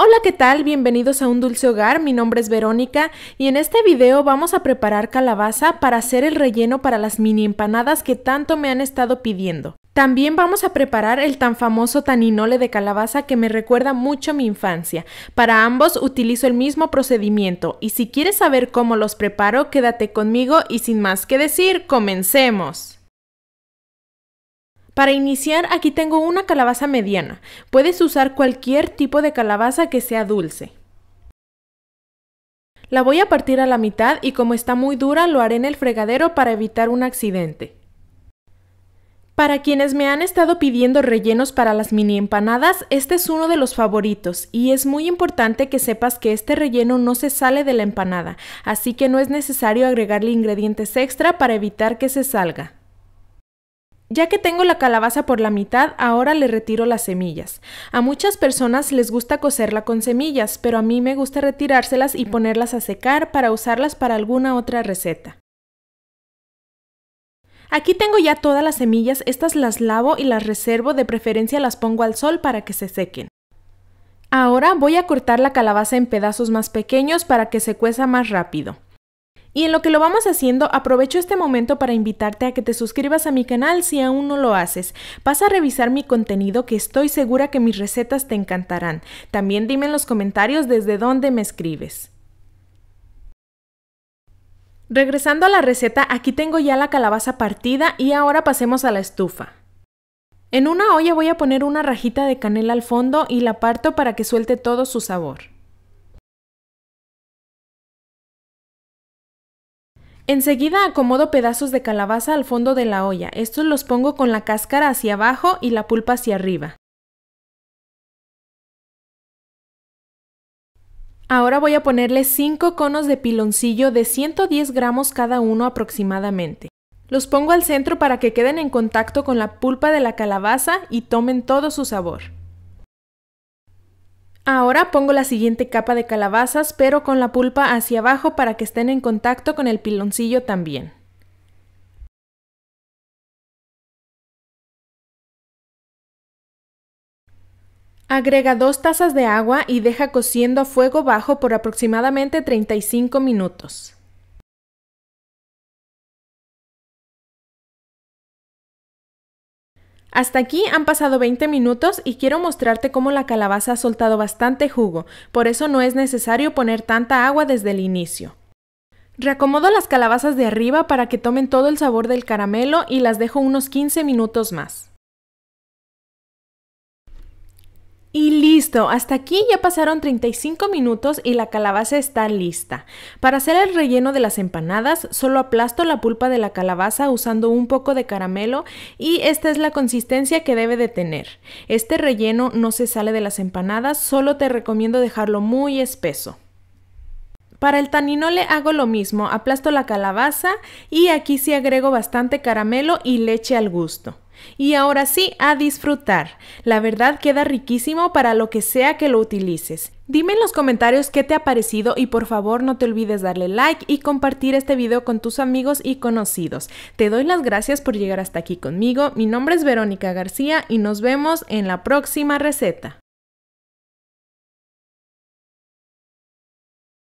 Hola, ¿qué tal? Bienvenidos a Un Dulce Hogar, mi nombre es Verónica y en este video vamos a preparar calabaza para hacer el relleno para las mini empanadas que tanto me han estado pidiendo. También vamos a preparar el tan famoso taninole de calabaza que me recuerda mucho mi infancia. Para ambos utilizo el mismo procedimiento y si quieres saber cómo los preparo, quédate conmigo y sin más que decir, comencemos. Para iniciar, aquí tengo una calabaza mediana. Puedes usar cualquier tipo de calabaza que sea dulce. La voy a partir a la mitad y como está muy dura lo haré en el fregadero para evitar un accidente. Para quienes me han estado pidiendo rellenos para las mini empanadas, este es uno de los favoritos y es muy importante que sepas que este relleno no se sale de la empanada, así que no es necesario agregarle ingredientes extra para evitar que se salga. Ya que tengo la calabaza por la mitad, ahora le retiro las semillas. A muchas personas les gusta cocerla con semillas, pero a mí me gusta retirárselas y ponerlas a secar para usarlas para alguna otra receta. Aquí tengo ya todas las semillas, estas las lavo y las reservo, de preferencia las pongo al sol para que se sequen. Ahora voy a cortar la calabaza en pedazos más pequeños para que se cueza más rápido. Y en lo que lo vamos haciendo, aprovecho este momento para invitarte a que te suscribas a mi canal si aún no lo haces. Pasa a revisar mi contenido que estoy segura que mis recetas te encantarán. También dime en los comentarios desde dónde me escribes. Regresando a la receta, aquí tengo ya la calabaza partida y ahora pasemos a la estufa. En una olla voy a poner una rajita de canela al fondo y la parto para que suelte todo su sabor. Enseguida acomodo pedazos de calabaza al fondo de la olla. Estos los pongo con la cáscara hacia abajo y la pulpa hacia arriba. Ahora voy a ponerle 5 conos de piloncillo de 110 gramos cada uno aproximadamente. Los pongo al centro para que queden en contacto con la pulpa de la calabaza y tomen todo su sabor. Ahora pongo la siguiente capa de calabazas pero con la pulpa hacia abajo para que estén en contacto con el piloncillo también. Agrega dos tazas de agua y deja cociendo a fuego bajo por aproximadamente 35 minutos. Hasta aquí han pasado 20 minutos y quiero mostrarte cómo la calabaza ha soltado bastante jugo, por eso no es necesario poner tanta agua desde el inicio. Reacomodo las calabazas de arriba para que tomen todo el sabor del caramelo y las dejo unos 15 minutos más. Listo, hasta aquí ya pasaron 35 minutos y la calabaza está lista. Para hacer el relleno de las empanadas, solo aplasto la pulpa de la calabaza usando un poco de caramelo y esta es la consistencia que debe de tener. Este relleno no se sale de las empanadas, solo te recomiendo dejarlo muy espeso. Para el taninole hago lo mismo, aplasto la calabaza y aquí sí agrego bastante caramelo y leche al gusto. Y ahora sí, a disfrutar. La verdad queda riquísimo para lo que sea que lo utilices. Dime en los comentarios qué te ha parecido y por favor no te olvides darle like y compartir este video con tus amigos y conocidos. Te doy las gracias por llegar hasta aquí conmigo. Mi nombre es Verónica García y nos vemos en la próxima receta.